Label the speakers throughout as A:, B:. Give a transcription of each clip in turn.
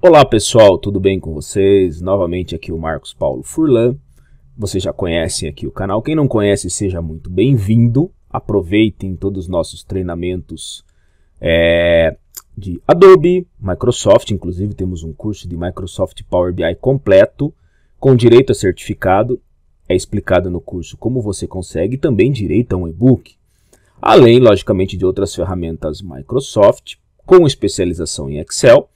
A: Olá pessoal, tudo bem com vocês? Novamente aqui o Marcos Paulo Furlan. Vocês já conhecem aqui o canal. Quem não conhece, seja muito bem-vindo. Aproveitem todos os nossos treinamentos é, de Adobe, Microsoft. Inclusive temos um curso de Microsoft Power BI completo, com direito a certificado. É explicado no curso como você consegue e também direito a um e-book. Além, logicamente, de outras ferramentas Microsoft, com especialização em Excel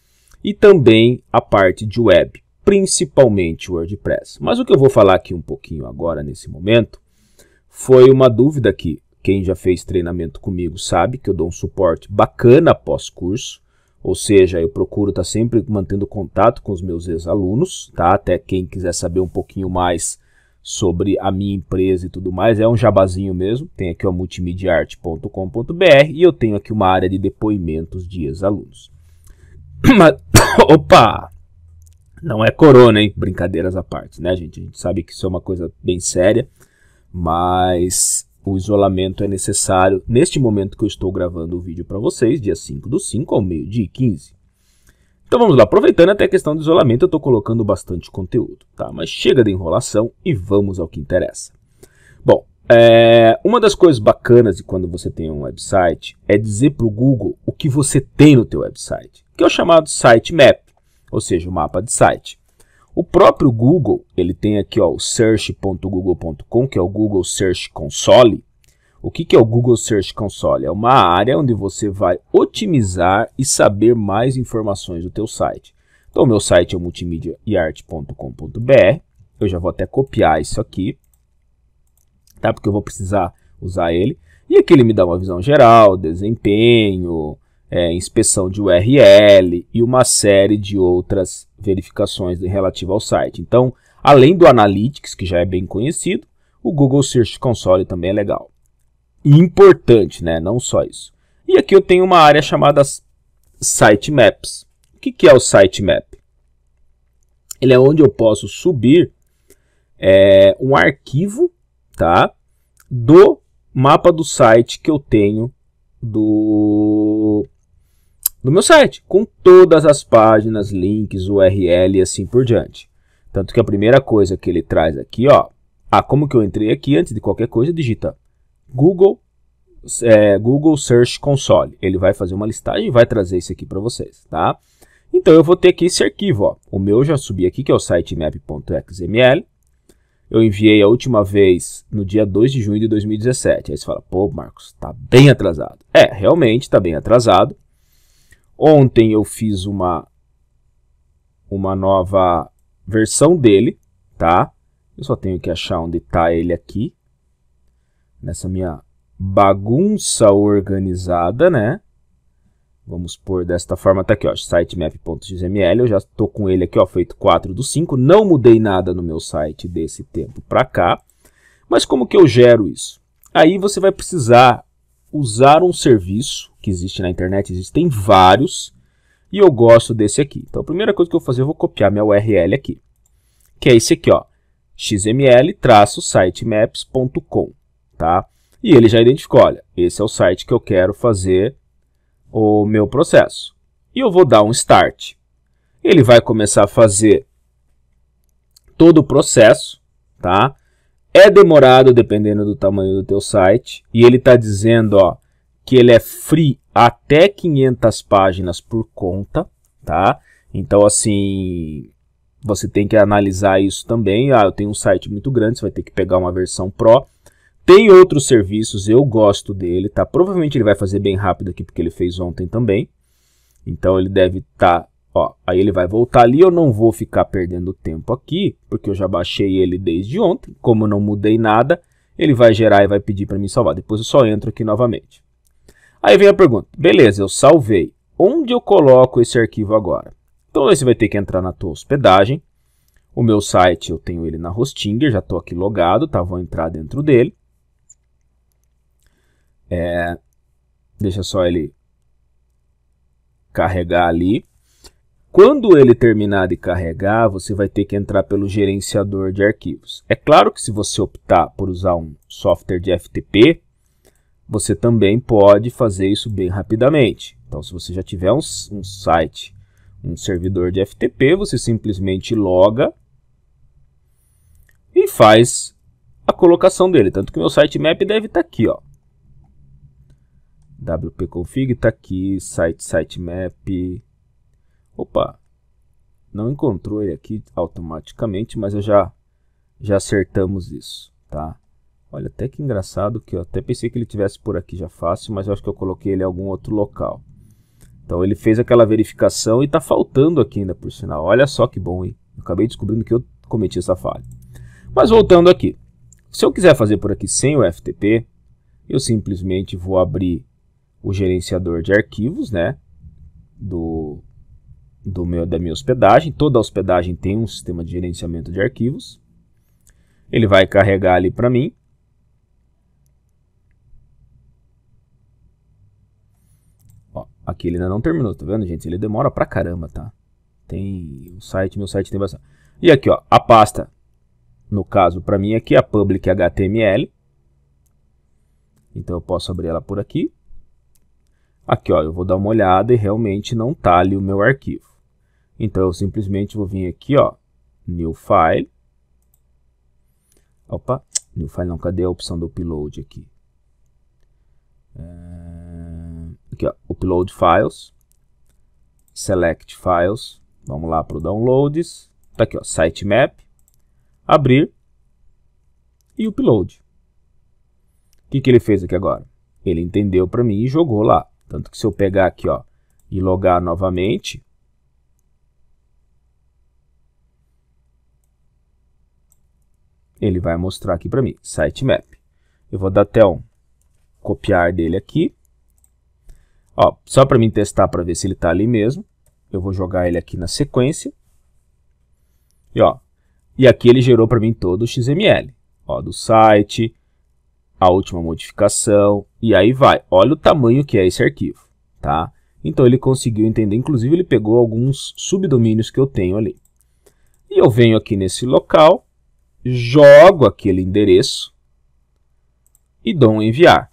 A: e também a parte de web, principalmente WordPress. Mas o que eu vou falar aqui um pouquinho agora, nesse momento, foi uma dúvida que quem já fez treinamento comigo sabe que eu dou um suporte bacana pós-curso, ou seja, eu procuro estar tá sempre mantendo contato com os meus ex-alunos, tá? Até quem quiser saber um pouquinho mais sobre a minha empresa e tudo mais, é um jabazinho mesmo. Tem aqui o multimediarte.com.br e eu tenho aqui uma área de depoimentos de ex-alunos. Mas, opa! Não é corona, hein? Brincadeiras à parte, né, gente? A gente sabe que isso é uma coisa bem séria, mas o isolamento é necessário neste momento que eu estou gravando o vídeo para vocês, dia 5 do 5 ao meio-dia 15. Então vamos lá, aproveitando até a questão do isolamento, eu estou colocando bastante conteúdo, tá? Mas chega de enrolação e vamos ao que interessa. Bom, é, uma das coisas bacanas de quando você tem um website é dizer para o Google que você tem no teu website, que é o chamado sitemap, ou seja, o mapa de site. O próprio Google, ele tem aqui ó, o search.google.com, que é o Google Search Console. O que, que é o Google Search Console? É uma área onde você vai otimizar e saber mais informações do teu site. Então, o meu site é multimediaearte.com.br. Eu já vou até copiar isso aqui, tá? porque eu vou precisar usar ele. E aqui ele me dá uma visão geral, desempenho, é, inspeção de URL e uma série de outras verificações relativas ao site. Então, além do Analytics, que já é bem conhecido, o Google Search Console também é legal. Importante, né? Não só isso. E aqui eu tenho uma área chamada Sitemaps. O que, que é o sitemap? Ele é onde eu posso subir é, um arquivo tá, do mapa do site que eu tenho do, do meu site, com todas as páginas, links, URL e assim por diante. Tanto que a primeira coisa que ele traz aqui, ó, ah, como que eu entrei aqui? Antes de qualquer coisa, digita Google, é, Google Search Console. Ele vai fazer uma listagem e vai trazer isso aqui para vocês, tá? Então eu vou ter aqui esse arquivo, ó. O meu já subi aqui, que é o sitemap.xml. Eu enviei a última vez no dia 2 de junho de 2017. Aí você fala, pô, Marcos, tá bem atrasado. É, realmente tá bem atrasado. Ontem eu fiz uma, uma nova versão dele, tá? Eu só tenho que achar onde está ele aqui, nessa minha bagunça organizada, né? Vamos pôr desta forma, tá aqui, ó, sitemap.xml, eu já estou com ele aqui, ó, feito 4 do 5, não mudei nada no meu site desse tempo para cá, mas como que eu gero isso? Aí você vai precisar usar um serviço que existe na internet, existem vários, e eu gosto desse aqui. Então a primeira coisa que eu vou fazer, eu vou copiar minha URL aqui, que é esse aqui, ó, xml-sitemaps.com, tá? E ele já identificou, olha, esse é o site que eu quero fazer o meu processo. E eu vou dar um start. Ele vai começar a fazer todo o processo, tá? É demorado dependendo do tamanho do teu site. E ele está dizendo, ó, que ele é free até 500 páginas por conta, tá? Então, assim, você tem que analisar isso também. Ah, eu tenho um site muito grande, você vai ter que pegar uma versão Pro. Tem outros serviços, eu gosto dele, tá? Provavelmente ele vai fazer bem rápido aqui, porque ele fez ontem também. Então, ele deve estar... Tá, ó, aí ele vai voltar ali, eu não vou ficar perdendo tempo aqui, porque eu já baixei ele desde ontem. Como eu não mudei nada, ele vai gerar e vai pedir para mim salvar. Depois eu só entro aqui novamente. Aí vem a pergunta: beleza, eu salvei. Onde eu coloco esse arquivo agora? Então você vai ter que entrar na tua hospedagem. O meu site eu tenho ele na Hostinger, já estou aqui logado, tá? Vou entrar dentro dele. É, deixa só ele carregar ali. Quando ele terminar de carregar, você vai ter que entrar pelo gerenciador de arquivos. É claro que se você optar por usar um software de FTP, você também pode fazer isso bem rapidamente. Então, se você já tiver um, um site, um servidor de FTP, você simplesmente loga e faz a colocação dele. Tanto que meu sitemap deve estar tá aqui, ó. wp-config está aqui, site sitemap. Opa, não encontrou ele aqui automaticamente, mas eu já já acertamos isso, tá? Olha, até que engraçado que eu até pensei que ele tivesse por aqui já fácil, mas eu acho que eu coloquei ele em algum outro local. Então ele fez aquela verificação e está faltando aqui ainda, por sinal. Olha só que bom, hein? Eu acabei descobrindo que eu cometi essa falha. Mas voltando aqui. Se eu quiser fazer por aqui sem o FTP, eu simplesmente vou abrir o gerenciador de arquivos, né? Do, do meu, da minha hospedagem. Toda hospedagem tem um sistema de gerenciamento de arquivos. Ele vai carregar ali para mim. Aqui ele ainda não terminou, tá vendo, gente? Ele demora pra caramba, tá? Tem o site, meu site tem bastante. E aqui, ó, a pasta, no caso, para mim aqui é a public HTML. Então eu posso abrir ela por aqui. Aqui, ó, eu vou dar uma olhada e realmente não tá ali o meu arquivo. Então eu simplesmente vou vir aqui, ó, new file. Opa, new file não, cadê a opção do upload aqui? É aqui, ó, Upload Files, Select Files, vamos lá para o Downloads, tá aqui, ó, Sitemap, Abrir e Upload. O que, que ele fez aqui agora? Ele entendeu para mim e jogou lá. Tanto que se eu pegar aqui ó, e logar novamente, ele vai mostrar aqui para mim, sitemap. Eu vou dar até um copiar dele aqui. Ó, só para mim testar para ver se ele está ali mesmo, eu vou jogar ele aqui na sequência. E, ó, e aqui ele gerou para mim todo o XML. Ó, do site, a última modificação, e aí vai. Olha o tamanho que é esse arquivo, tá? Então ele conseguiu entender, inclusive ele pegou alguns subdomínios que eu tenho ali. E eu venho aqui nesse local, jogo aquele endereço e dou um enviar.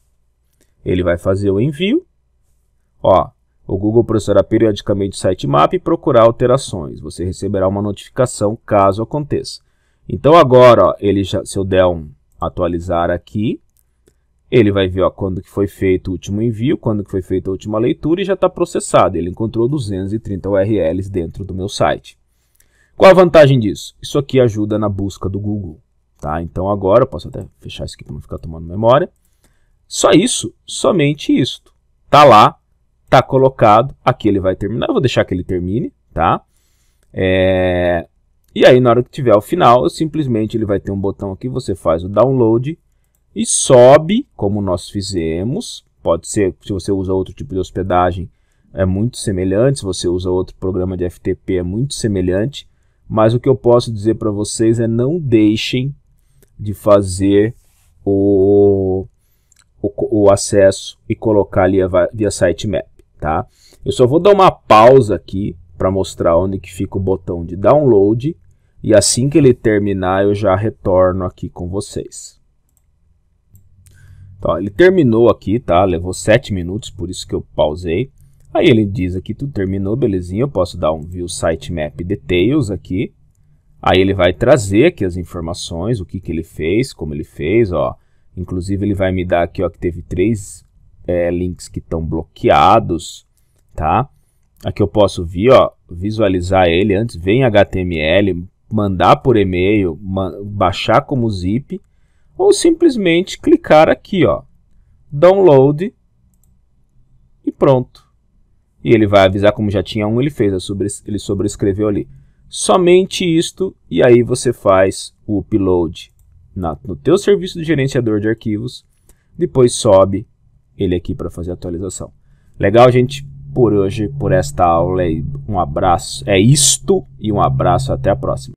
A: Ele vai fazer o envio Ó, o Google processará periodicamente o sitemap e procurar alterações. Você receberá uma notificação caso aconteça. Então agora, ó, ele já, se eu der um atualizar aqui, ele vai ver ó, quando que foi feito o último envio, quando que foi feita a última leitura e já está processado. Ele encontrou 230 URLs dentro do meu site. Qual a vantagem disso? Isso aqui ajuda na busca do Google. Tá? Então agora, eu posso até fechar isso aqui para não ficar tomando memória. Só isso, somente isso. Está lá tá colocado. Aqui ele vai terminar, eu vou deixar que ele termine, tá? É... E aí na hora que tiver o final, eu simplesmente ele vai ter um botão aqui, você faz o download e sobe, como nós fizemos. Pode ser, se você usa outro tipo de hospedagem, é muito semelhante, se você usa outro programa de FTP, é muito semelhante. Mas o que eu posso dizer para vocês é não deixem de fazer o, o, o acesso e colocar ali a, via sitemap tá? Eu só vou dar uma pausa aqui para mostrar onde que fica o botão de download e assim que ele terminar eu já retorno aqui com vocês. Então, ele terminou aqui, tá? Levou 7 minutos, por isso que eu pausei. Aí ele diz aqui, tudo terminou, belezinha. Eu posso dar um View Sitemap Details aqui. Aí ele vai trazer aqui as informações, o que, que ele fez, como ele fez, ó. Inclusive ele vai me dar aqui, ó, que teve três é, links que estão bloqueados, tá? Aqui eu posso vir, ó, visualizar ele antes, vem HTML, mandar por e-mail, ma baixar como zip, ou simplesmente clicar aqui, ó, download e pronto. E ele vai avisar como já tinha um, ele fez, ele sobrescreveu ali. Somente isto, e aí você faz o upload na, no teu serviço de gerenciador de arquivos, depois sobe ele aqui para fazer a atualização. Legal, gente? Por hoje, por esta aula, um abraço. É isto e um abraço. Até a próxima.